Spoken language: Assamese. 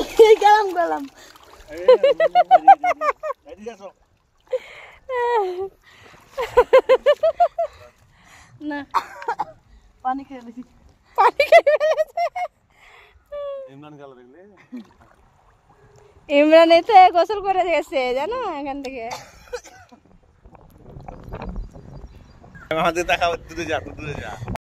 galam galam ইমরান এতে গোসল করে গেছে জানো এখান থেকে দূরে যা দূরে যা